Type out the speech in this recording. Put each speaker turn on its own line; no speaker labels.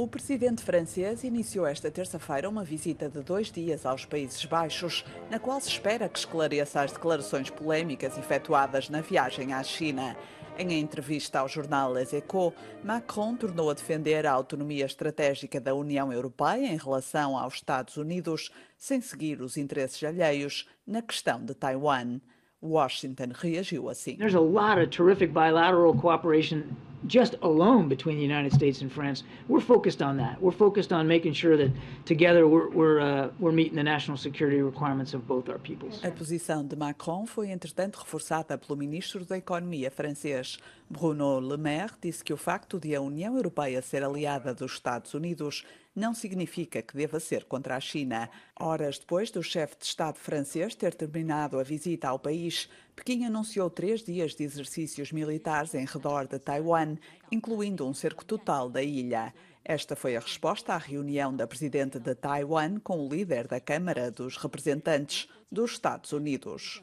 O presidente francês iniciou esta terça-feira uma visita de dois dias aos Países Baixos, na qual se espera que esclareça as declarações polémicas efetuadas na viagem à China. Em entrevista ao jornal Les Echos, Macron tornou a defender a autonomia estratégica da União Europeia em relação aos Estados Unidos, sem seguir os interesses alheios na questão de Taiwan. Washington reagiu
assim. There's a lot of terrific bilateral cooperation just alone between the United States and France, we're focused on that. We're focused on making sure that together we're, we're, uh, we're meeting the national security requirements of both our peoples. A posição de Macron foi, entretanto, reforçada pelo
ministro da Economia francês. Bruno Le Maire disse que o facto de a União Europeia ser aliada dos Estados Unidos não significa que deva ser contra a China. Horas depois do chefe de Estado francês ter terminado a visita ao país, Pequim anunciou três dias de exercícios militares em redor de Taiwan, incluindo um cerco total da ilha. Esta foi a resposta à reunião da presidente de Taiwan com o líder da Câmara dos Representantes dos Estados Unidos.